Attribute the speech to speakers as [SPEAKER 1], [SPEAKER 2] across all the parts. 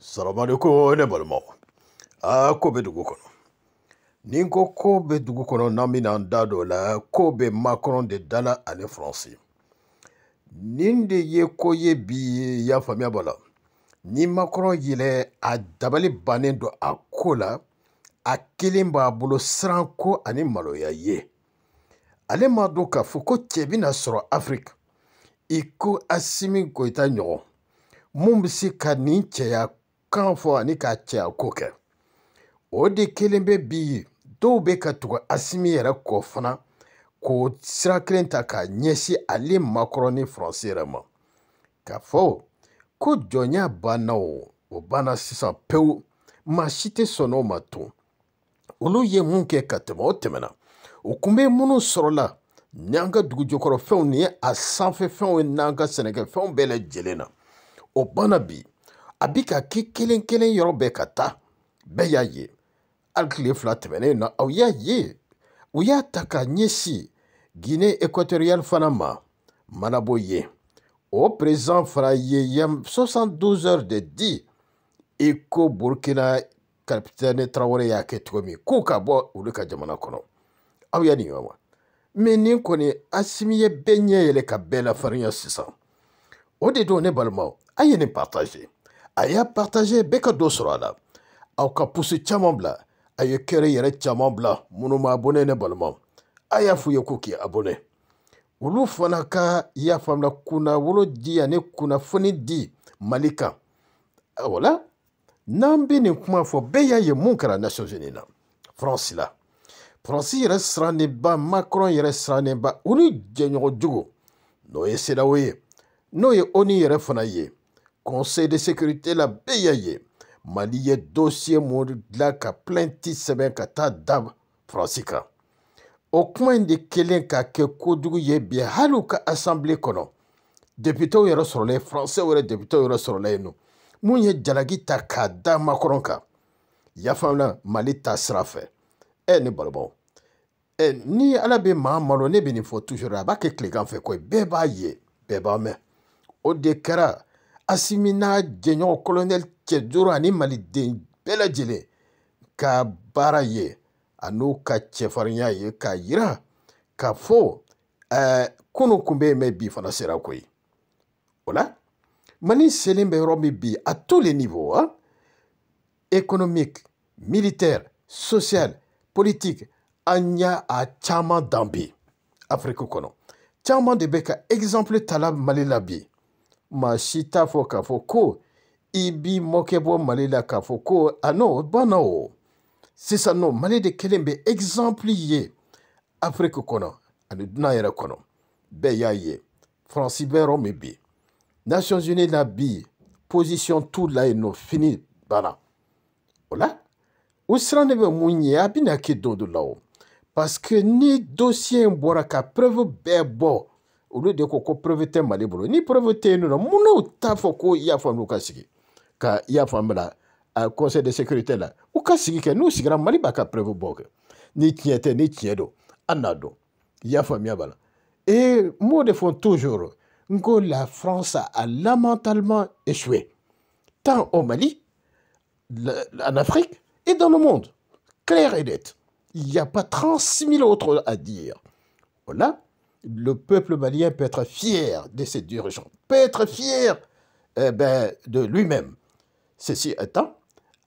[SPEAKER 1] salamalekum ne balimaw a ah, ko bɛ dugu kɔnɔ ni n ko ko bɛ dugu kɔnɔ n'an bɛna an da dɔ la ko bɛ makɔrɔn de da la ani faransi nin de ye ko ye bi ye i y'a faamuya b'a la ni makɔrɔn yɛlɛ a dabali bannen don a ko la a kelen b'a bolo siranko ani maloya ye ale ma dɔn k'a fɔ ko cɛ bɛna sɔrɔ afiriki i ko asimi goyita ɲɔgɔn mun bɛ se ka nin cɛya kan fɔ ani k'a cɛya ko kɛ o de kelen bɛ bi dɔw bɛ ka tugu asimi yɛrɛ kɔ fana k'o sira kelen ta k'a ɲɛsin ale makɔrɔni faransi yɛrɛ ma k'a fɔ ko jɔnya banna o o banna sisan pewu maa si tɛ sɔn n'o ma tun olu ye mun kɛ ka tɛmɛ o tɛmɛna o kun bɛ minnu sɔrɔla n'an ka dugu jukɔrɔfɛnw ni a sanfɛfɛnw n'an ka sɛnɛkɛfɛnw bɛɛ lajɛlen na o banna bi a bi ka kɛ kelen kelen yɔrɔ bɛɛ ka taa bɛɛ y'a ye hali tile fila tɛmɛnen na aw y'a ye u y'a ta k'a ɲɛsin guinee équatoriale fana ma manabo ye o président fana ye yam 72 heures de di i ko burkina kapitɛni tarawele y'a kɛ cogo min k'u ka bɔ olu ka jamana kɔnɔ aw y'a nin wa mɛ nin kɔni asimi ye bɛɛ ɲɛ yɛlɛ ka bɛɛ lafarinya sisan o de don ne balimaw an ye nin partage a y'a partage bɛɛ ka dɔ sɔrɔ a la aw ka pusi caman bila a ye kɛrɛ yɛrɛ caman bila minnu ma abonɛ ne balimaw a y'a f'u ye ko k'i abonɛ olu fana ka y'a faamula kunnawolo di ani kunnafoni di mali kan wala n'an bɛ nin kuma fɔ bɛɛ y'a ye mun kɛra nations unis na faransi la faransi yɛrɛ sirannenba makɔrɔn yɛrɛ sirannenba u ni jɛɲɔgɔn jugu n'o ye sedaw ye n'o ye oni yɛrɛ fana ye conseil de sécurité la beya ye mali ye dossier mun dilan ka plainti sɛbɛn ka taa da faransi kan o kuma in de kelen ka kɛ kojugu ye bi hali u ka asanbile kɔnɔ deputɛw yɛrɛ sɔrɔla yen faransɛ wɛrɛ deputɛw yɛrɛ sɔrɔla yen nɔ mun ye jalaki ta k'a da makɔrɔn kan yafamina mali ta sira fɛ ɛ eh, ne balimaw ɛ eh, ni ala bɛ maa malo ne bɛ nin fɔ toujours a b'a kɛ tilegan fɛ koyi bɛɛ b'a ye bɛɛ b'a mɛn o de kɛra asimi n'a jɛɲɔgɔn kolonɛli cɛ duuru ani maliden bɛɛ lajɛlen ka baara ye a n'u ka cɛfarinya ye k'a yira k'a fɔ ɛɛ kunun tun bɛ yen mɛ bi fana sera koyi o la mali selen bɛ yɔrɔ min bi à tous les niveaux hein? économique militaire social politique an y'a a caman dan bi afiriki kɔnɔ caman de bɛ ka exemple ta la mali la bi maa si t'a fɔ k'a fɔ ko i b'i mɔkɛ bɔ mali la k'a fɔ ko a n'o banna o sisan nɔ mali de kelen bɛ exemple ye afiriki kɔnɔ ani dunan yɛrɛ kɔnɔ bɛɛ y'a ye faransi bɛ yɔrɔ min bi nations unies la bi position t'u la yen nɔ fini banna o la o siran de bɛ mun ye a bɛna kɛ don dɔ la o parce que ni dossier in bɔra ka preuve bɛɛ bɔ Au lieu de ko ko preuve mali bolo ni preuve tɛ yen nɔ à t'a fɔ ko i y'a car y ka sigi ka i conseil de sécurité la u ka sigi kɛ n'u sigira mali b'a ka preuve bɔ kɛ ni tiɲɛ tɛ ni tiɲɛ don an n'a dɔn i et moi, je de toujours la France a lamentablement échoué tant au Mali en Afrique et dans le monde clair et net il n'y a pas 36 000 autres à dire voilà le peuple malien peut être fier de ses dirigeants, peut être fier eh ben, de lui-même. Ceci étant,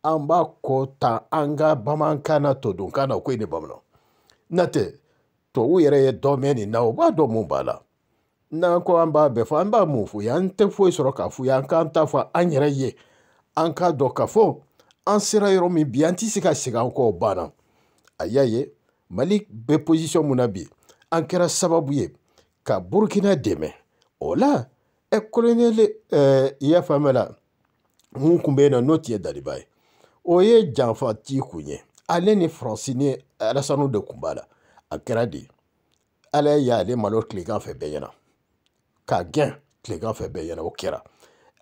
[SPEAKER 1] en bas kota anga bamankana to dunkana ko ne bamno. Nate to u yɛrɛ domeni na o b'a dɔn mun b'a la. N'an ko an b'a bɛɛ fɔ an b'a mun f'u ye an tɛ foyi sɔrɔ k'a f'u ye an k'an ta fɔ an yɛrɛ ye an k'a dɔn k'a fɔ an sera yɔrɔ min bi an ti se ka segin an kɔ o banna. A y'a ye Mali bɛ position mun na bi. an kɛra sababu ye ka burukina dɛmɛ o la ɛkolonɛli ɛɛ i y'a faamuya la mun kun bɛ yen nɔ n'o tun ye daliba ye o ye janfati kun ye ale ni faransi ni alasanu de kun b'a la a kɛra de ala y'ale malo tilegan fɛ bɛɛ ɲɛna k'a gɛn tilegan fɛ bɛɛ ɲɛna o kɛra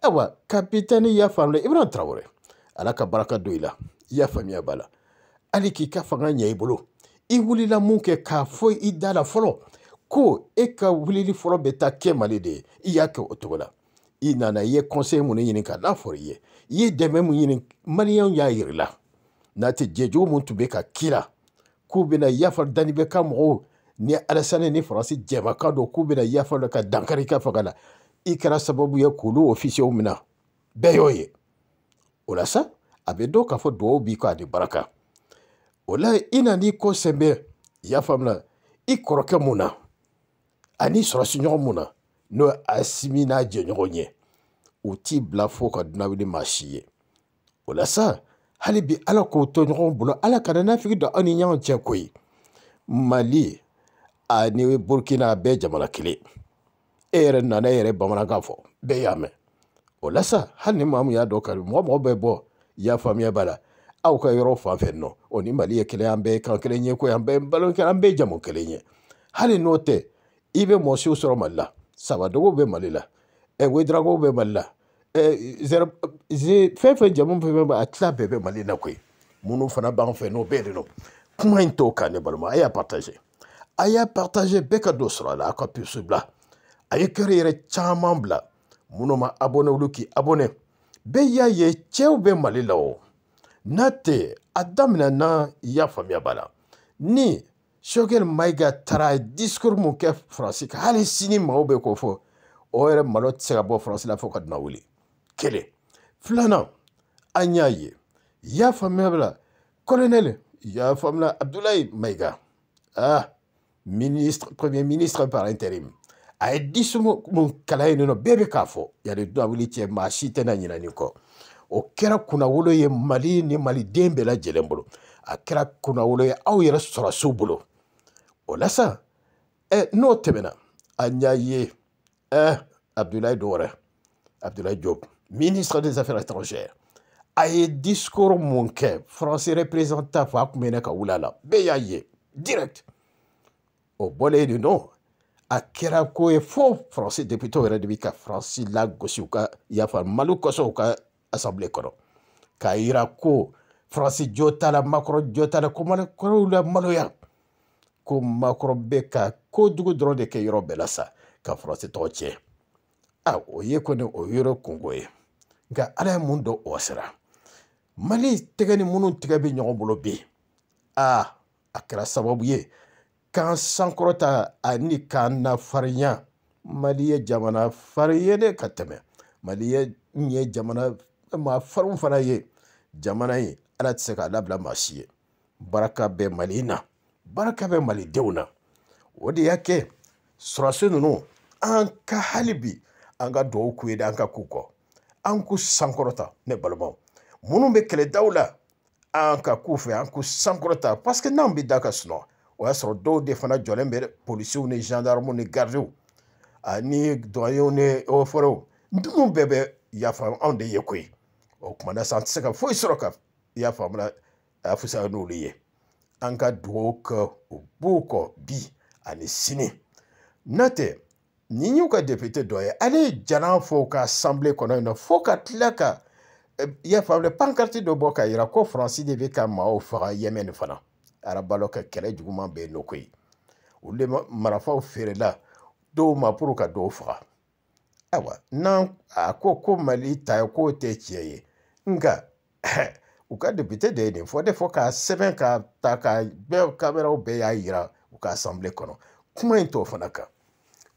[SPEAKER 1] ayiwa kapitɛni y'a faamuya i bɛna tarawele ala ka baraka don i la i y'a faamuya b'a la hali k'i ka fanga ɲɛ i bolo i wulila mun kɛ k'a fɔ i da la fɔlɔ ko e ka wulili fɔlɔ bɛ taa kɛ mali de ye i y'a kɛ o cogo la i nana i ye kɔnsɛye mun ɲini ka n'a fɔra i ye i ye dɛmɛ mun ɲini maliyɛnw y'a yiri la n'a tɛ jɛjugu mun tun bɛ ka k'i la k'u bɛna yafa danibɛ ka mɔgɔw ni alasani ni faransi jɛmakan don k'u bɛna yafa dɔ ka dankari i ka fanga la i kɛra sababu ye k'olu ofisiyɛw minɛ bɛɛ y'o ye o la sa a bɛ dɔn k'a fɔ duwawu b'i kɔ ani baraka o la i nan'i kɔ sɛnbɛ i y'a faamuna i kɔrɔkɛ mun na ani sɔrɔsiɲɔgɔn mun na n'o ye asimi n'a jɛɲɔgɔn ye u t'i bila fo ka dunawuli maa si ye o la sa hali bi ala k'o to ɲɔgɔn bolo ala kana nafigi don aw ni ɲɔgɔn cɛ koyi mali ani burukina bɛɛ jamana kelen e yɛrɛ nana e yɛrɛ bamanankan fɔ bɛɛ y'a mɛn o la sa hali ni maa min y'a dɔn ka mɔgɔ mɔgɔ bɛ bɔ i y'a faamuya b'a la aw ka yɔrɔ fan fɛ nɔ o ni mali ye kelen an bɛɛ ye kan kelen ye ko an bɛɛ balo kelen an bɛɛ jamu kelen ye hali n'o tɛ i bɛ mɔsiw sɔrɔ mali la sabadogo bɛ mali la ɛ wedaragaw bɛ mali la ɛ zɛrɛ ze fɛn fɛn jamu fɛn fɛn bɛ a tila bɛɛ bɛ mali la koyi minnu fana b'an fɛ n'o bɛɛ de don kuma in t'o kan ne balima a y'a partage a y'a partage bɛɛ ka don sɔrɔ a la a ka puce bila a ye kɛra yɛrɛ caman bila minnu ma abonné olu k'i abonné bɛɛ y'a ye cɛw bɛ mali la o. n'a tɛ a daminɛ na i y'a faamuya ba la ni shokɛl mayiga taara discours mun kɛ faransi kan hali sini maaw bɛ k'o fɔ o yɛrɛ malo tɛ se ka bɔ faransi la fo ka dina wuli kelen filanan an y'a ye y'a faamuya la colonel y'a faamuya abdulayi mayiga ah ministre premier ministre par intérim a ye disumu mun kalan yen nɔ bɛɛ bɛ k'a fɔ yanni dɔ wuli cɛ maa si tɛna ɲinɛ nin kɔ o kɛra kunnawolo ye mali ni maliden bɛɛ lajɛlen bolo a kɛra kunnawolo ye aw yɛrɛ sɔrɔsiw bolo o la sa ɛ n'o tɛmɛna an y'a ye ɛ abdulayi dɔwɛrɛ abdulayi job ministre des affaires étrangères a ye discours mun kɛ france représentant fa kun bɛ ne ka wuli a la bɛɛ y'a ye direct o bɔlen nin nɔ a kɛra ko ye fo faransi depitɛw yɛrɛ de bi ka faransi lagosi u ka yafa mali kɔsɔn u ka assemblée koro k'a yira ko faransi jo t'a la makɔrɔ jo t'a la ko malokɔrɔw la maloya ko makɔrɔ bɛ ka dugu dɔrɔn de kɛ yɔrɔ bɛɛ la sa ka faransi tɔgɔ tiɲɛ a o ye kɔni o yɔrɔ kungo ye nka ala ye mun mali tɛgɛ ni minnu tɛgɛ bɛ bolo bi a a kɛra sababu ye k'an sankɔrɔta ani k'an nafarinya mali ye jamana fari ye dɛ ka tɛmɛ mali ye n jamana maa farinw fana ye jamana in ala tɛ se k'a labila maa si ye baraka bɛ mali na baraka bɛ malidenw na o de y'a kɛ sɔrɔdasi ninnu an ka hali bi an ka dugawu k'u ye dɛ an ka k'u kɔ an k'u sankɔrɔta ne balimaw minnu bɛ kɛlɛ daw la an ka k'u fɛ an k'u sankɔrɔta parce que n'anw bɛ da ka sunɔgɔ o y'a sɔrɔ dɔw de fana jɔlen bɛ polisiw ni gendarmew ni gardiw ani dɔgɔyew ni eaux forêts ninnu bɛɛ bɛ yafa anw de ye koyi o kumana sisan an tɛ se ka foyi sɔrɔ ka i y'a faamuna a fusaya n'olu ye an ka dugawu kɛ u b'u kɔ bi ani sini n'o tɛ nin y'u ka depite dɔ ye ale ye jalan fɔ u ka asanbile kɔnɔ yen nɔ fo ka tila ka i e, y'a faamu pankariti dɔ bɔ k'a yira ko faransi de bɛ ka maaw faga yɛmɛni fana arabalɔ ka kɛlɛ juguman bɛ yen nɔ koyi olu de marafaw feerela dɔw ma pour ka dɔw faga ayiwa n'an a ko ko mali ta ye k'o tɛ tiɲɛ ye Nka u ka depite de ye nin fɔ de fɔ k'a sɛbɛn k'a ta ka bɛɛ kameraw bɛɛ y'a yira u ka asanbile kɔnɔ kuma in t'o fana kan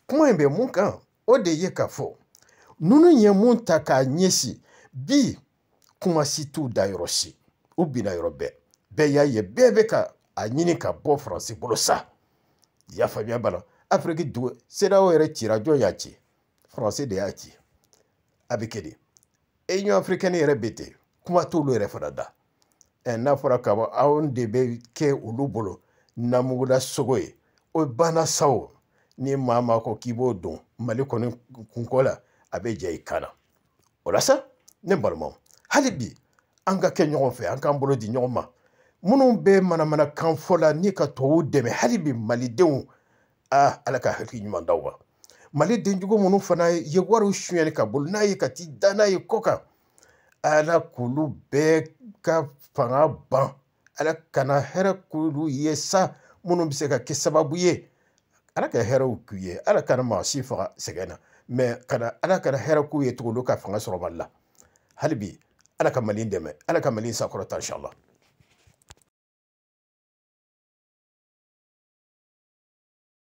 [SPEAKER 1] kuma in bɛ mun kan o de ye k'a fɔ ninnu ye mun ta k'a ɲɛsin bi kuma si t'u da yɔrɔ si u binna yɔrɔ bɛɛ bɛɛ y'a ye bɛɛ bɛ ka a ɲini ka bɔ faransi bolo sa i y'a faamuya b'a la afiriki dugu sedaw yɛrɛ cira jɔn y'a ci faransi de y'a ci a bɛ kɛ de union africaine yɛrɛ bɛ ten kuma t'olu yɛrɛ fana da n'a fɔra k'a fɔ aw de bɛ kɛ olu bolo namugula sogo ye o banna sawo ni maa maa ko k'i b'o don mali kɔni kunko la a bɛ jɛ i kan na o la sa ne balimaw hali bi an ka kɛ ɲɔgɔn fɛ an k'an bolo di ɲɔgɔn ma minnu bɛ manamanakan fɔ la ni ka tubabuw dɛmɛ hali bi malidenw aa ala ka hakili ɲuman d'aw ma mali denjugu minnu fana ye wariw suyali ka bolo n'a ye ka t'i da n'a ye kɔ kan ala k'olu bɛɛ ka fanga ban ala kana hɛrɛ k'olu ye sa minnu bɛ se ka kɛ sababu ye ala ka hɛrɛw k'u ye ala kana maa si faga sɛgɛn na mɛ kana ala kana hɛrɛ k'u ye cogo olu ka fanga sɔrɔ mali la hali bi ala ka mali dɛmɛ ala ka mali sakɔrɔta inshallah